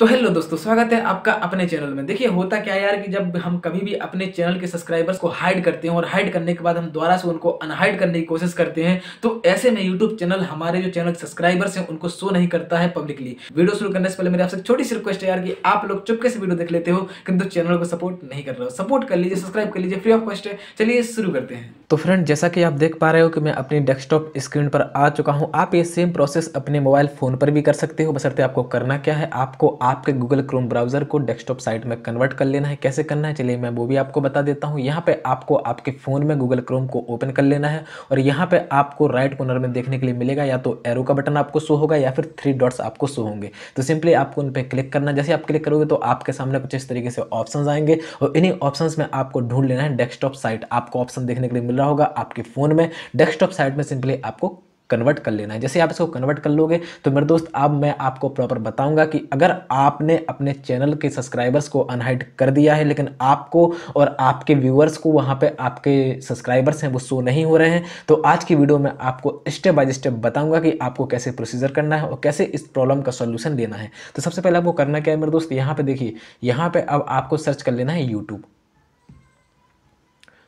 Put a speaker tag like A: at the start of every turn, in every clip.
A: तो हेलो दोस्तों स्वागत है आपका अपने चैनल में देखिए होता क्या यार कि जब हम कभी भी अपने चैनल के सब्सक्राइबर्स को हाइड करते हैं और हाइड करने के बाद हम दोबारा से उनको अनहाइड करने की कोशिश करते हैं तो ऐसे में यूट्यूब चैनल हमारे जो चैनल सब्सक्राइबर्स हैं उनको शो नहीं करता है पब्लिकली वीडियो शुरू करने से पहले मेरे आपसे छोटी सी रिक्वेस्ट है यार कि आप लोग चुपके से वीडियो देख लेते हो किंतु चैनल को सपोर्ट नहीं कर रहे हो सपोर्ट कर लीजिए सब्सक्राइब कर लीजिए फ्री ऑफ कॉस्ट है चलिए शुरू करते हैं तो फ्रेंड जैसा कि आप देख पा रहे हो कि मैं अपनी डेस्कटॉप स्क्रीन पर आ चुका हूँ आप ये सेम प्रोसेस अपने मोबाइल फोन पर भी कर सकते हो बसरते आपको करना क्या है आपको आपके गूगल क्रोम ब्राउज़र को डेस्कटॉप साइट में कन्वर्ट कर लेना है कैसे करना है चलिए मैं वो भी आपको बता देता हूँ यहाँ पे आपको आपके फ़ोन में गूगल क्रोम को ओपन कर लेना है और यहाँ पे आपको राइट कॉर्नर में देखने के लिए मिलेगा या तो एरो का बटन आपको शो होगा या फिर थ्री डॉट्स आपको शो होंगे तो सिंपली आपको उन पर क्लिक करना जैसे आप क्लिक करोगे तो आपके सामने कुछ इस तरीके से ऑप्शन आएंगे और इन्हीं ऑप्शन में आपको ढूंढ लेना है डेस्कटॉप साइट आपको ऑप्शन देखने के लिए मिल रहा होगा आपके फ़ोन में डेस्कटॉप साइट में सिंपली आपको कन्वर्ट कर लेना है जैसे आप इसको कन्वर्ट कर लोगे तो मेरे दोस्त अब मैं आपको प्रॉपर बताऊंगा कि अगर आपने अपने चैनल के सब्सक्राइबर्स को अनहाइड कर दिया है लेकिन आपको और आपके व्यूअर्स को वहाँ पे आपके सब्सक्राइबर्स हैं वो शो नहीं हो रहे हैं तो आज की वीडियो में आपको स्टेप बाय स्टेप बताऊँगा कि आपको कैसे प्रोसीजर करना है और कैसे इस प्रॉब्लम का सोल्यूशन लेना है तो सबसे पहले आपको करना क्या है मेरे दोस्त यहाँ पर देखिए यहाँ पर अब आपको सर्च कर लेना है यूट्यूब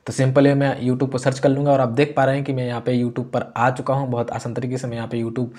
A: तो सिंपल है मैं यूट्यूब पर सर्च कर लूँगा और आप देख पा रहे हैं कि मैं यहाँ पे यूट्यूब पर आ चुका हूँ बहुत आसान तरीके से मैं यहाँ पे यूट्यूब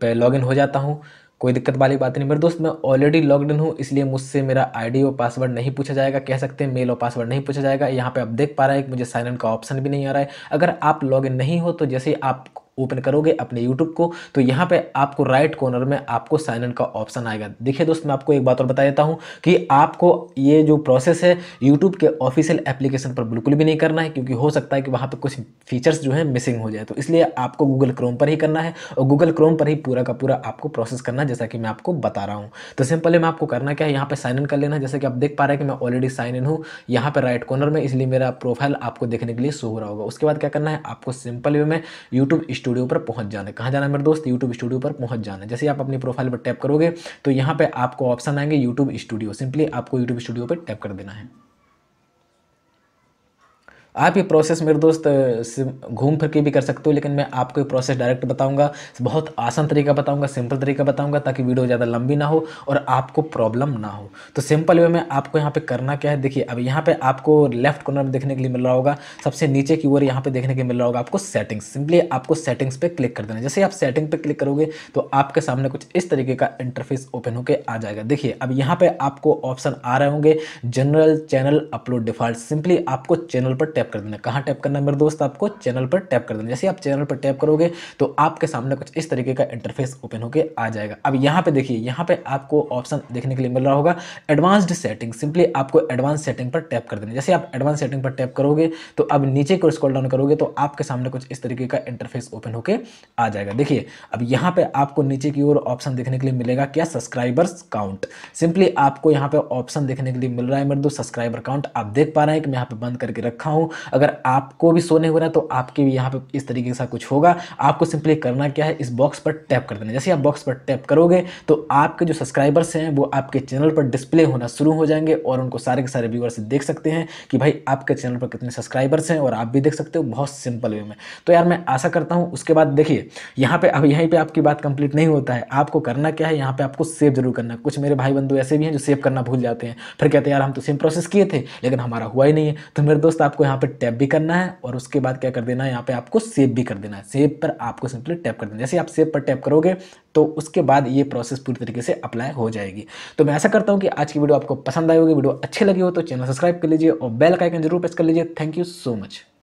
A: पे लॉगिन हो जाता हूँ कोई दिक्कत वाली बात नहीं मेरे दोस्त मैं ऑलरेडी इन हूँ इसलिए मुझसे मेरा आईडी और पासवर्ड नहीं पूछा जाएगा कह सकते हैं मेल और पासवर्ड नहीं पूछा जाएगा यहाँ पे आप देख पा रहे हैं कि मुझे साइन इन का ऑप्शन भी नहीं आ रहा है अगर आप लॉगिन नहीं हो तो जैसे ही आप ओपन करोगे अपने यूट्यूब को तो यहाँ पे आपको राइट कॉर्नर में आपको साइन इन का ऑप्शन आएगा देखिए दोस्त मैं आपको एक बात और बता देता हूँ कि आपको ये जो प्रोसेस है यूट्यूब के ऑफिशियल एप्लीकेशन पर बिल्कुल भी नहीं करना है क्योंकि हो सकता है कि वहाँ पर कुछ फीचर्स जो है मिसिंग हो जाए तो इसलिए आपको गूगल क्रोम पर ही करना है और गूगल क्रोम पर ही पूरा का पूरा आपको प्रोसेस करना है जैसा कि मैं आपको बता रहा हूँ तो सिंपली मैं आपको करना क्या है यहाँ पर साइन इन कर लेना है जैसे कि आप देख पा रहे हैं कि मैं ऑलरेडी साइन इन हूँ यहाँ पर राइट कॉर्नर में इसलिए मेरा प्रोफाइल आपको देखने के लिए शो हो रहा होगा उसके बाद क्या करना है आपको सिंपल वे में यूट्यूब स्टूडियो पर पहुंच जाना कहाँ जाना मेरे दोस्त यूट्यूब स्टूडियो पर पहुंच जाना जैसे आप अपनी प्रोफाइल पर टैप करोगे तो यहाँ पर आपको ऑप्शन आएंगे यूट्यूब स्टूडियो सिंपली आपको यूट्यूब स्टूडियो पर टैप कर देना है आप ये प्रोसेस मेरे दोस्त घूम फिर के भी कर सकते हो लेकिन मैं आपको ये प्रोसेस डायरेक्ट बताऊंगा बहुत आसान तरीका बताऊंगा सिंपल तरीका बताऊंगा ताकि वीडियो ज़्यादा लंबी ना हो और आपको प्रॉब्लम ना हो तो सिंपल वे में आपको यहाँ पे करना क्या है देखिए अब यहाँ पे आपको लेफ्ट कॉर्नर में देखने के लिए मिल रहा होगा सबसे नीचे की ओर यहाँ पे देखने के मिल रहा होगा आपको सेटिंग्स सिंपली आपको सेटिंग्स पर क्लिक कर देना जैसे आप सेटिंग पे क्लिक करोगे तो आपके सामने कुछ इस तरीके का इंटरफेस ओपन होकर आ जाएगा देखिए अब यहाँ पे आपको ऑप्शन आ रहे होंगे general channel upload default simply आपको चैनल पर टैप टैप कर देना कहाँ टैप करना मेरे दोस्त आपको चैनल पर टैप कर देना जैसे आप चैनल पर टैप करोगे तो आपके सामने कुछ इस तरीके का इंटरफेस ओपन होकर आ जाएगा अब यहाँ पर देखिए यहाँ पर आपको ऑप्शन देखने के लिए मिल रहा होगा एडवांस्ड सेटिंग सिंपली आपको एडवांस सेटिंग पर टैप कर देना जैसे आप एडवांस सेटिंग पर टैप करोगे तो अब नीचे को स्क्रॉल डाउन करोगे तो आपके सामने कुछ इस तरीके का इंटरफेस ओपन होकर आ जाएगा देखिए अब यहाँ पर आपको नीचे की ओर ऑप्शन देखने के लिए मिलेगा क्या सब्सक्राइबर्स काउंट सिंपली आपको यहाँ पर ऑप्शन देखने के लिए मिल रहा है मेरे दो सब्सक्राइबर काउंट आप देख पा रहे हैं कि मैं यहाँ पर बंद करके रखा हूँ अगर आपको भी सोने होना तो आपके भी यहाँ पर इस तरीके से कुछ होगा आपको सिंपली करना क्या है इस बॉक्स पर टैप कर देना जैसे आप बॉक्स पर टैप करोगे तो आपके जो सब्सक्राइबर्स हैं वो आपके चैनल पर डिस्प्ले होना शुरू हो जाएंगे और उनको सारे के सारे व्यूअर्स देख सकते हैं कि भाई आपके चैनल पर कितने सब्सक्राइबर्स हैं और आप भी देख सकते हो बहुत सिंपल वे में तो यार मैं आशा करता हूँ उसके बाद देखिए यहाँ पे अब यहीं पर आपकी बात कंप्लीट नहीं होता है आपको करना क्या है यहाँ पर आपको सेव जरूर करना कुछ मेरे भाई बंधु ऐसे भी हैं जो सेव करना भूल जाते हैं फिर कहते हैं यार हम तो सेम प्रोसेस किए थे लेकिन हमारा हुआ ही नहीं है तो मेरे दोस्त आपको यहाँ यहाँ पर टैप भी करना है और उसके बाद क्या कर देना है यहाँ पे आपको सेव भी कर देना है सेव पर आपको सिंपली टैप कर देना जैसे आप सेव पर टैप करोगे तो उसके बाद ये प्रोसेस पूरी तरीके से अप्लाई हो जाएगी तो मैं ऐसा करता हूँ कि आज की वीडियो आपको पसंद आई होगी वीडियो अच्छी लगी हो तो चैनल सब्सक्राइब कर लीजिए और बेल का आइकन जरूर प्रेस कर लीजिए थैंक यू सो मच